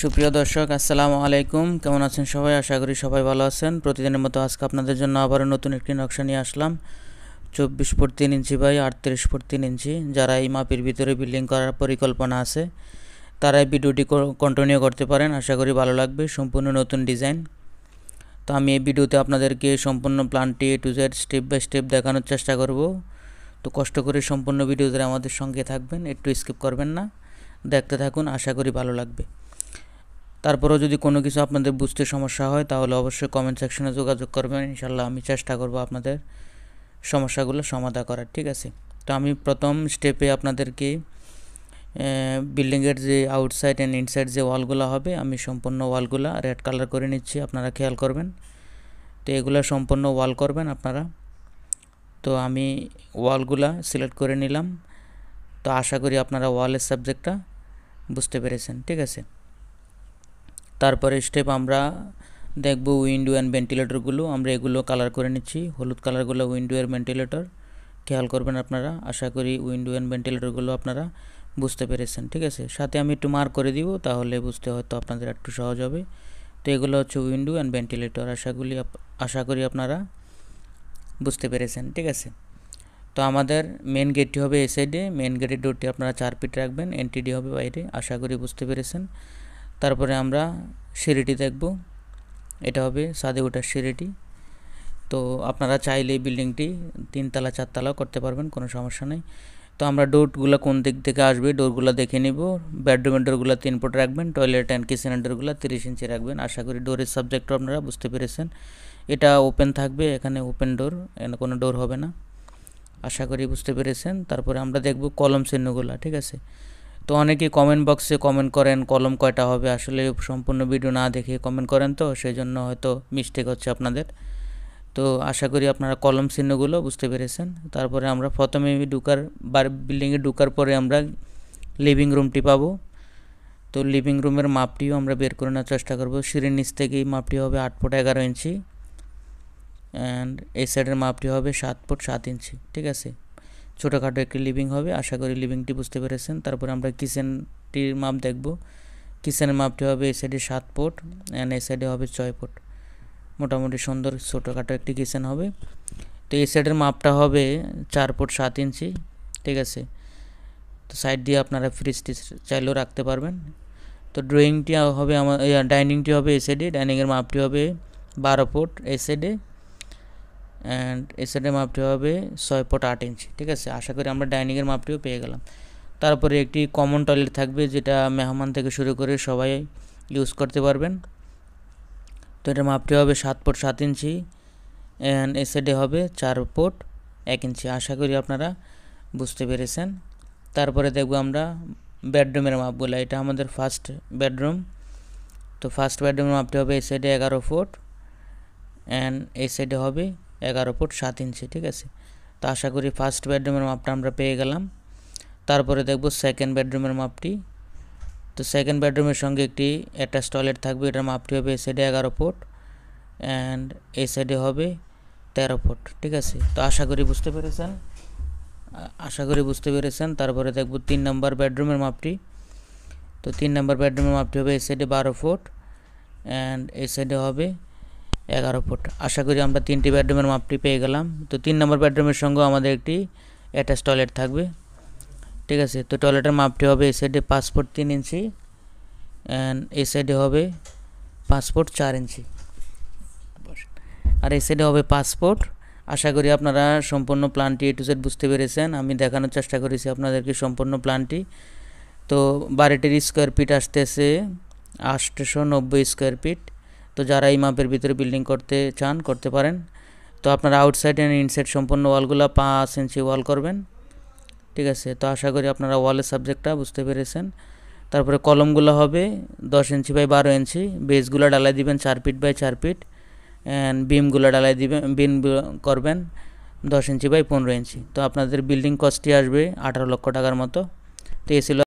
সুপ্রিয় দর্শক আসসালামু আলাইকুম কেমন আছেন সবাই আশা করি সবাই ভালো আছেন প্রতিদিনের মতো আজকে আপনাদের জন্য আবারও নতুন একটি নকশা নিয়ে আসলাম চব্বিশ ফুট তিন ইঞ্চি বাই আটত্রিশ ফুট তিন ইঞ্চি যারা এই মাপের ভিতরে বিল্ডিং করার পরিকল্পনা আছে তারাই ভিডিওটি কন্টিনিউ করতে পারেন আশা করি ভালো লাগবে সম্পূর্ণ নতুন ডিজাইন তো আমি এই ভিডিওতে আপনাদেরকে সম্পূর্ণ প্ল্যানটি to Z step by step দেখানোর চেষ্টা করব তো কষ্ট করে সম্পূর্ণ ভিডিওতে আমাদের সঙ্গে থাকবেন একটু স্কিপ করবেন না দেখতে থাকুন আশা করি ভালো লাগবে তারপরেও যদি কোনো কিছু আপনাদের বুঝতে সমস্যা হয় তাহলে অবশ্যই কমেন্ট সেকশনে যোগাযোগ করবেন ইনশাল্লাহ আমি চেষ্টা করব আপনাদের সমস্যাগুলো সমাধান করার ঠিক আছে তো আমি প্রথম স্টেপে আপনাদেরকে বিল্ডিংয়ের যে আউটসাইড অ্যান্ড ইনসাইড যে ওয়ালগুলো হবে আমি সম্পূর্ণ ওয়ালগুলো রেড কালার করে নিচ্ছি আপনারা খেয়াল করবেন তো এগুলো সম্পূর্ণ ওয়াল করবেন আপনারা তো আমি ওয়ালগুলা সিলেক্ট করে নিলাম তো আশা করি আপনারা ওয়ালের সাবজেক্টটা বুঝতে পেরেছেন ঠিক আছে তারপরে স্টেপ আমরা দেখব উইন্ডো অ্যান্ড ভেন্টিলেটরগুলো আমরা এগুলো কালার করে নিচ্ছি হলুদ কালারগুলো উইন্ডো এর ভেন্টিলেটর খেয়াল করবেন আপনারা আশা করি উইন্ডো অ্যান্ড ভেন্টিলেটরগুলো আপনারা বুঝতে পেরেছেন ঠিক আছে সাথে আমি একটু মার্ক করে দিব তাহলে বুঝতে হয়তো আপনাদের একটু সহজ হবে তো এগুলো হচ্ছে উইন্ডো অ্যান্ড ভেন্টিলেটর আশাগুলি আশা করি আপনারা বুঝতে পেরেছেন ঠিক আছে তো আমাদের মেন গেটটি হবে এ সাইডে মেন গেটের ডোরটি আপনারা চার ফিট রাখবেন এনটিডি হবে বাইরে আশা করি বুঝতে পেরেছেন তারপরে আমরা সিঁড়িটি দেখব এটা হবে সাদে ওঠার সিঁড়িটি তো আপনারা চাইলে এই বিল্ডিংটি তিনতলা চারতলা করতে পারবেন কোনো সমস্যা নেই তো আমরা ডোরগুলো কোন দিক থেকে আসবে ডোরগুলো দেখে নিব বেডরুমের ডোরগুলো তিন ফুট রাখবেন টয়লেট অ্যান্ড কিচেনের ডোরগুলো তিরিশ ইঞ্চি রাখবেন আশা করি ডোরের সাবজেক্টও আপনারা বুঝতে পেরেছেন এটা ওপেন থাকবে এখানে ওপেন ডোর এখানে কোনো ডোর হবে না আশা করি বুঝতে পেরেছেন তারপরে আমরা দেখব কলম চিহ্নগুলো ঠিক আছে তো অনেকেই কমেন্ট বক্সে কমেন্ট করেন কলম কয়টা হবে আসলে সম্পূর্ণ ভিডিও না দেখে কমেন্ট করেন তো সেই জন্য হয়তো মিস্টেক হচ্ছে আপনাদের তো আশা করি আপনারা কলম চিহ্নগুলো বুঝতে পেরেছেন তারপরে আমরা প্রথমে ঢুকার বার বিল্ডিংয়ে ঢুকার পরে আমরা লিভিং রুমটি পাবো তো লিভিং রুমের মাপটিও আমরা বের করে নেওয়ার চেষ্টা করব সিঁড়ির নিচ থেকে এই মাপটি হবে আট ফুট এগারো ইঞ্চি অ্যান্ড এই সাইডের মাপটি হবে সাত ফুট সাত ইঞ্চি ঠিক আছে ছোটোখাটো একটি লিভিং হবে আশা করি লিভিংটি বুঝতে পেরেছেন তারপরে আমরা কিচেনটির মাপ দেখব কিচেনের মাপটি হবে এই সাইডে সাত ফুট অ্যান্ড এই সাইডে হবে ছয় ফুট মোটামুটি সুন্দর ছোটোখাটো একটি কিচেন হবে তো এই সাইডের মাপটা হবে চার ফুট সাত ইঞ্চি ঠিক আছে তো সাইড দিয়ে আপনারা ফ্রিজ টিজ চাইলেও রাখতে পারবেন তো ড্রয়িংটি হবে আমার ডাইনিংটি হবে এ সাইডে ডাইনিংয়ের মাপটি হবে বারো ফুট এ সাইডে অ্যান্ড এসেটের মাপটি হবে ছয় পট আট ইঞ্চি ঠিক আছে আশা করি আমরা ডাইনিংয়ের মাপটিও পেয়ে গেলাম তারপরে একটি কমন টয়লেট থাকবে যেটা মেহমান থেকে শুরু করে সবাই ইউজ করতে পারবেন তো এটার মাপটি হবে সাত ফুট সাত ইঞ্চি অ্যান্ড এ সাইডে হবে চার ফুট এক ইঞ্চি আশা করি আপনারা বুঝতে পেরেছেন তারপরে দেখব আমরা বেডরুমের মাপগুলো এটা আমাদের ফার্স্ট বেডরুম তো ফার্স্ট বেডরুমের মাপটি হবে এই সাইডে এগারো ফুট অ্যান্ড এই সাইডে হবে এগারো ফুট সাত ইঞ্চি ঠিক আছে তো আশা করি ফার্স্ট বেডরুমের মাপটা আমরা পেয়ে গেলাম তারপরে দেখব সেকেন্ড বেডরুমের মাপটি তো সেকেন্ড বেডরুমের সঙ্গে একটি অ্যাটাচ টয়লেট থাকবে এটার মাপটি হবে এই সাইডে এগারো ফুট অ্যান্ড এই সাইডে হবে তেরো ফুট ঠিক আছে তো আশা করি বুঝতে পেরেছেন আশা করি বুঝতে পেরেছেন তারপরে দেখব তিন নম্বর বেডরুমের মাপটি তো তিন নম্বর বেডরুমের মাপটি হবে এই সাইডে বারো ফুট অ্যান্ড এই সাইডে হবে এগারো ফুট আশা করি আমরা তিনটি বেডরুমের মাপটি পেয়ে গেলাম তো তিন নম্বর বেডরুমের সঙ্গে আমাদের একটি অ্যাটাচ টয়লেট থাকবে ঠিক আছে তো টয়লেটের মাপটি হবে এই সাইডে পাসপোর্ট তিন ইঞ্চি অ্যান্ড এই সাইডে হবে পাসপোর্ট চার ইঞ্চি আর এই সাইডে হবে পাসপোর্ট আশা করি আপনারা সম্পূর্ণ প্ল্যানটি এ টু সাইড বুঝতে পেরেছেন আমি দেখানোর চেষ্টা করেছি আপনাদেরকে সম্পূর্ণ প্ল্যানটি তো বাড়িটির স্কোয়ার ফিট আসতেছে আটশো নব্বই স্কোয়ার ফিট তো যারা এই মাপের ভিতরে বিল্ডিং করতে চান করতে পারেন তো আপনারা আউটসাইড অ্যান্ড ইনসাইড সম্পূর্ণ ওয়ালগুলো পাঁচ ইঞ্চি ওয়াল করবেন ঠিক আছে তো আশা করি আপনারা ওয়ালের সাবজেক্টটা বুঝতে পেরেছেন তারপরে কলমগুলো হবে দশ ইঞ্চি বাই বারো ইঞ্চি বেসগুলো ডালাই দিবেন চার ফিট বাই চার ফিট অ্যান্ড বিমগুলো ডালাই দিবেন বিম করবেন দশ ইঞ্চি বাই পনেরো ইঞ্চি তো আপনাদের বিল্ডিং কস্টটি আসবে আঠারো লক্ষ টাকার মতো তো এসিল